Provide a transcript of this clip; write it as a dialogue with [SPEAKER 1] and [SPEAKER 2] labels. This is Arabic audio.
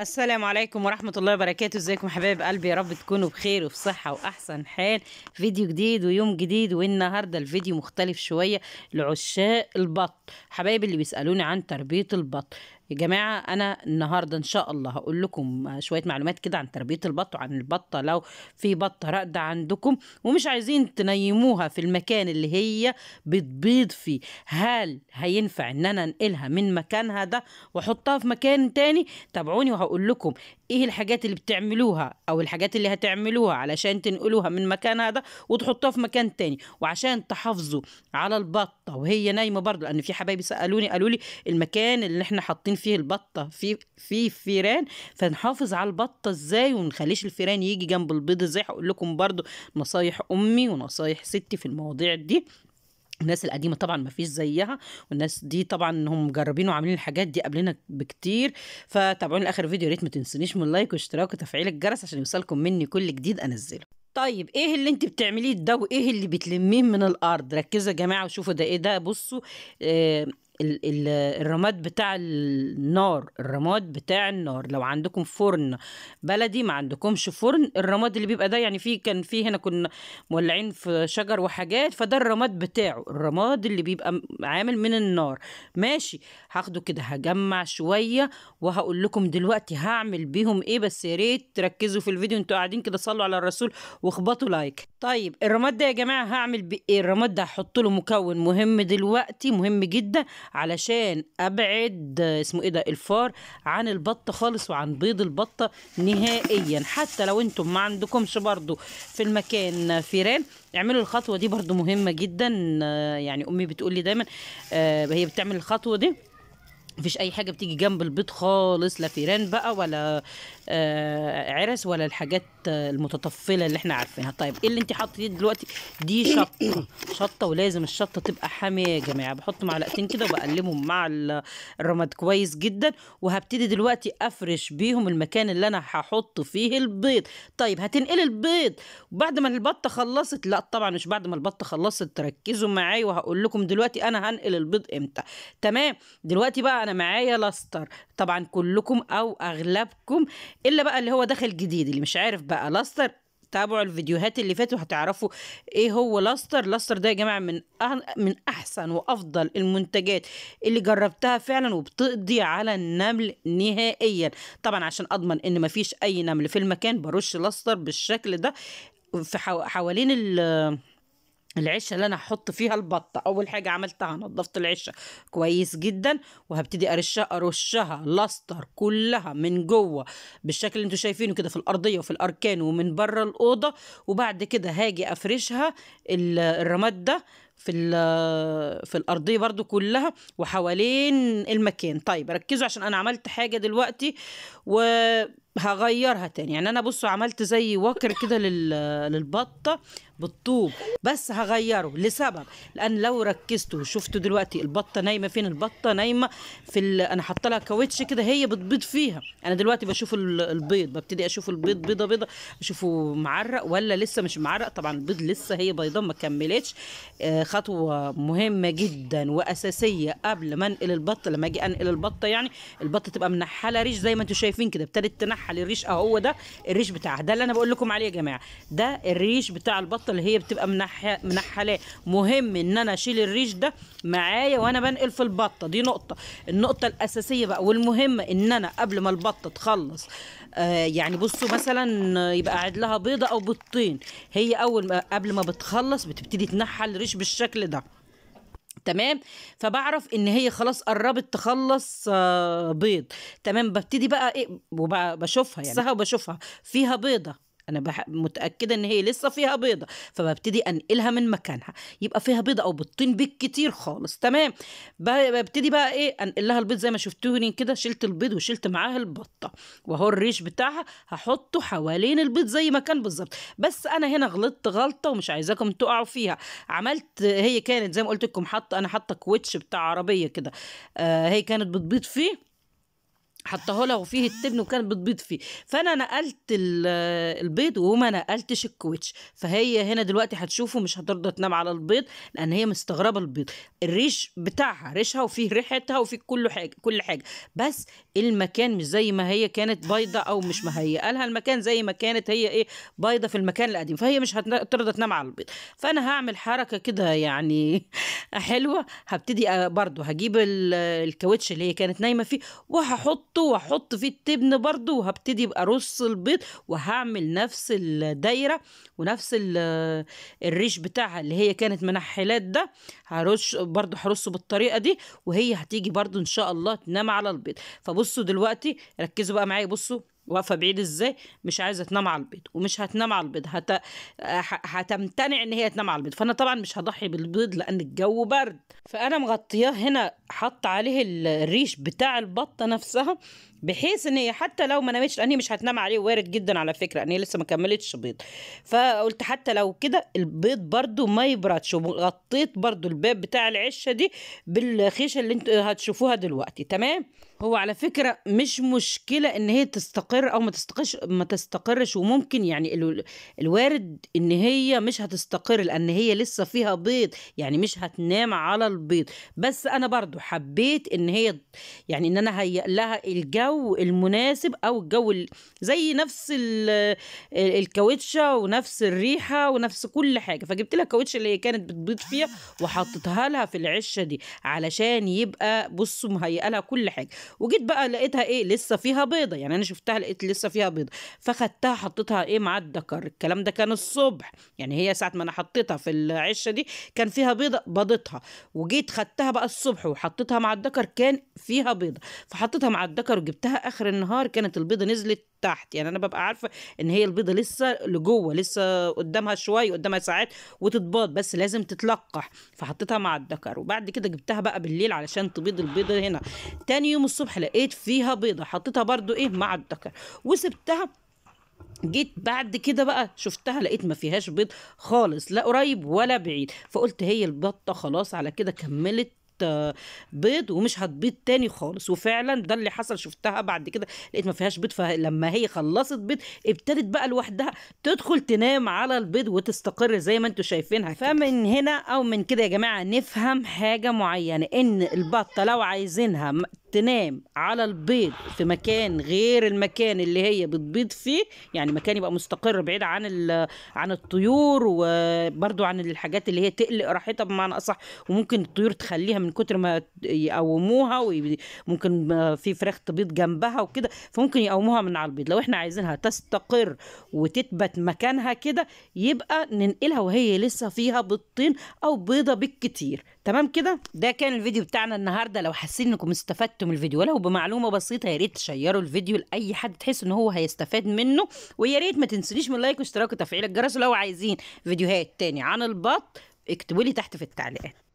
[SPEAKER 1] السلام عليكم ورحمة الله وبركاته ازيكم حبايب قلبي يا رب تكونوا بخير وفي صحة وأحسن حال فيديو جديد ويوم جديد والنهاردة الفيديو مختلف شوية لعشاق البط حبايب اللي بيسألوني عن تربية البط يا جماعه انا النهارده ان شاء الله هقول لكم شويه معلومات كده عن تربيه البط وعن البطه لو في بطه راقده عندكم ومش عايزين تنيموها في المكان اللي هي بتبيض فيه هل هينفع ان انا انقلها من مكانها ده واحطها في مكان تاني تابعوني وهقول لكم ايه الحاجات اللي بتعملوها او الحاجات اللي هتعملوها علشان تنقلوها من مكانها ده وتحطوها في مكان تاني وعشان تحافظوا على البطه وهي نايمه برضه لان في حبايبي سالوني قالوا لي المكان اللي احنا حاطين فيه البطه في في فيران فنحافظ على البطه ازاي ونخليش الفيران يجي جنب البيض ازاي هقول لكم برضو نصايح امي ونصايح ستي في المواضيع دي الناس القديمه طبعا ما فيش زيها والناس دي طبعا هم مجربين وعاملين الحاجات دي قبلنا بكتير فتابعوني لاخر فيديو يا ريت ما تنسونيش من لايك واشتراك وتفعيل الجرس عشان يوصلكم مني كل جديد انزله طيب ايه اللي انت بتعمليه ده وايه اللي بتلميه من الارض ركزوا يا جماعه وشوفوا ده ايه ده بصوا آه ال الرماد بتاع النار الرماد بتاع النار لو عندكم فرن بلدي ما عندكمش فرن الرماد اللي بيبقى ده يعني في كان في هنا كنا مولعين في شجر وحاجات فده الرماد بتاعه الرماد اللي بيبقى عامل من النار ماشي هاخده كده هجمع شويه وهقول لكم دلوقتي هعمل بيهم ايه بس يا ريت تركزوا في الفيديو انتوا قاعدين كده صلوا على الرسول واخبطوا لايك طيب الرماد ده يا جماعه هعمل بايه الرماد ده هحط له مكون مهم دلوقتي مهم جدا علشان ابعد اسمه ايه ده الفار عن البطه خالص وعن بيض البطه نهائيا حتى لو انتم ما عندكمش برضو في المكان فيران اعملوا الخطوه دي برضو مهمه جدا يعني امي بتقول لي دايما آه، هي بتعمل الخطوه دي مفيش اي حاجه بتيجي جنب البيض خالص لا فيران بقى ولا آه عرس ولا الحاجات المتطفله اللي احنا عارفينها طيب ايه اللي انت حاطه دلوقتي دي شطه شطه ولازم الشطه تبقى حاميه يا جماعه بحط معلقتين كده وبقلبهم مع الرماد كويس جدا وهبتدي دلوقتي افرش بيهم المكان اللي انا هحط فيه البيض طيب هتنقلي البيض بعد ما البطه خلصت لا طبعا مش بعد ما البطه خلصت تركزوا معايا وهقول لكم دلوقتي انا هنقل البيض امتى تمام دلوقتي بقى انا معايا لاستر طبعا كلكم او اغلبكم الا بقى اللي هو داخل جديد اللي مش عارف بقى لاستر تابعوا الفيديوهات اللي فاتوا هتعرفوا ايه هو لاستر لاستر ده يا جماعه من أه... من احسن وافضل المنتجات اللي جربتها فعلا وبتقضي على النمل نهائيا طبعا عشان اضمن ان مفيش اي نمل في المكان برش لاستر بالشكل ده في حوالين العشه اللي انا هحط فيها البطه اول حاجه عملتها نضفت العشه كويس جدا وهبتدي ارشها ارشها لاستر كلها من جوه بالشكل اللي انتم شايفينه كده في الارضيه وفي الاركان ومن بره الاوضه وبعد كده هاجي افرشها الرماد ده في في الارضيه برضو كلها وحوالين المكان طيب ركزوا عشان انا عملت حاجه دلوقتي و هغيرها تاني يعني انا بصوا عملت زي وكر كده للبطه بالطوب بس هغيره لسبب لان لو ركزتوا شفتوا دلوقتي البطه نايمه فين البطه نايمه في ال... انا حاطه لها كاوتش كده هي بتبيض فيها انا دلوقتي بشوف البيض ببتدي اشوف البيض بيضه بيضه اشوفه معرق ولا لسه مش معرق طبعا البيض لسه هي بيضه ما كملتش آه، خطوه مهمه جدا واساسيه قبل ما انقل البطه لما اجي انقل البطه يعني البطه تبقى منحله ريش زي ما انتم شايفين كده ابتدت تنحل بتاعها للريش اهو ده الريش بتاعها ده اللي انا بقول لكم عليه يا جماعه ده الريش بتاع البطه اللي هي بتبقى منحلاه مهم ان انا اشيل الريش ده معايا وانا بنقل في البطه دي نقطه النقطه الاساسيه بقى والمهمه ان انا قبل ما البطه تخلص آه يعني بصوا مثلا يبقى لها بيضه او بيضتين هي اول ما قبل ما بتخلص بتبتدي تنحل الريش بالشكل ده تمام فبعرف ان هي خلاص قربت تخلص آه، بيض تمام ببتدي بقى ايه يعني. وبشوفها يعني بشوفها فيها بيضه انا بح... متاكده ان هي لسه فيها بيضه فببتدي انقلها من مكانها يبقى فيها بيضه او بيضتين بالكتير كتير خالص تمام ببتدي بقى ايه انقل لها البيض زي ما شفتوني كده شلت البيض وشلت معاها البطه واهو الريش بتاعها هحطه حوالين البيض زي ما كان بالظبط بس انا هنا غلطت غلطه ومش عايزاكم تقعوا فيها عملت هي كانت زي ما قلت لكم حاطه انا حاطه كويتش بتاع عربيه كده آه هي كانت بتبيض فيه حطاه لها وفيه التبن وكان بتبيض فيه فانا نقلت البيض وما نقلتش الكويتش فهي هنا دلوقتي هتشوفه مش هترضى تنام على البيض لان هي مستغربه البيض الريش بتاعها ريشها وفيه ريحتها وفيه كل حاجه كل حاجه بس المكان مش زي ما هي كانت بايضه او مش مهيئه لها المكان زي ما كانت هي ايه بايضه في المكان القديم فهي مش هترضى تنام على البيض فانا هعمل حركه كده يعني حلوه هبتدي برضو هجيب الكوتش اللي هي كانت نايمه فيه وهحط احطه واحط فيه التبن برضو وهبتدي بقى ارص البيض وهعمل نفس الدايره ونفس الريش بتاعها اللي هي كانت منحلات ده هرش برضو هرصه بالطريقه دي وهي هتيجي برضو ان شاء الله تنام على البيض فبصوا دلوقتي ركزوا بقى معايا بصوا واقفه بعيد ازاي مش عايزه تنام على البيض ومش هتنام على البيض هت... هتمتنع ان هي تنام على البيض فانا طبعا مش هضحي بالبيض لان الجو برد فانا مغطياه هنا حط عليه الريش بتاع البطه نفسها بحيث ان هي حتى لو ما نامتش لان هي مش هتنام عليه وارد جدا على فكره ان هي لسه ما كملتش بيض فقلت حتى لو كده البيض برده ما يبردش وغطيت برده الباب بتاع العشه دي بالخيشه اللي انتوا هتشوفوها دلوقتي تمام هو على فكره مش مشكله ان هي تستقر او ما تستقرش ما تستقرش وممكن يعني الوارد ان هي مش هتستقر لان هي لسه فيها بيض يعني مش هتنام على البيض بس انا برده حبيت ان هي يعني ان انا هيئ لها الجو الجو المناسب او الجو زي نفس الكاوتشه ونفس الريحه ونفس كل حاجه فجبت لها الكاوتشه اللي هي كانت بتبيض فيها وحطيتها لها في العشه دي علشان يبقى بصوا مهيئه لها كل حاجه وجيت بقى لقيتها ايه لسه فيها بيضه يعني انا شفتها لقيت لسه فيها بيضه فخدتها حطيتها ايه مع الدكر الكلام ده كان الصبح يعني هي ساعه ما انا حطيتها في العشه دي كان فيها بيضه بضتها وجيت خدتها بقى الصبح وحطيتها مع الدكر كان فيها بيضه فحطيتها مع الدكر وجبت جبتها اخر النهار كانت البيضه نزلت تحت يعني انا ببقى عارفه ان هي البيضه لسه لجوه لسه قدامها شويه قدامها ساعات وتتباض بس لازم تتلقح فحطيتها مع الدكر وبعد كده جبتها بقى بالليل علشان تبيض البيضه هنا تاني يوم الصبح لقيت فيها بيضه حطيتها برضو ايه مع الدكر وسبتها جيت بعد كده بقى شفتها لقيت ما فيهاش بيض خالص لا قريب ولا بعيد فقلت هي البطه خلاص على كده كملت بيض ومش هتبيض تاني خالص وفعلا ده اللي حصل شفتها بعد كده لقيت ما فيهاش بيض فلما هي خلصت بيض ابتدت بقى لوحدها تدخل تنام على البيض وتستقر زي ما انتم شايفينها كده. فمن هنا او من كده يا جماعه نفهم حاجه معينه ان البطه لو عايزينها تنام على البيض في مكان غير المكان اللي هي بتبيض فيه يعني مكان يبقى مستقر بعيد عن عن الطيور وبرده عن الحاجات اللي هي تقلق راحتها بمعنى اصح وممكن الطيور تخليها من كتر ما يقوموها وممكن في فراخ تبيض جنبها وكده فممكن يقوموها من على البيض لو احنا عايزينها تستقر وتثبت مكانها كده يبقى ننقلها وهي لسه فيها بيضتين او بيضه بالكتير تمام كده ده كان الفيديو بتاعنا النهارده لو حاسين انكم استفدتوا عجبتم الفيديو لو بمعلومه بسيطه يا ريت تشيروا الفيديو لاي حد تحس ان هو هيستفاد منه ويا ريت ما تنسونيش من لايك واشتراك وتفعيل الجرس لو عايزين فيديوهات تاني عن البط اكتبوا لي تحت في التعليقات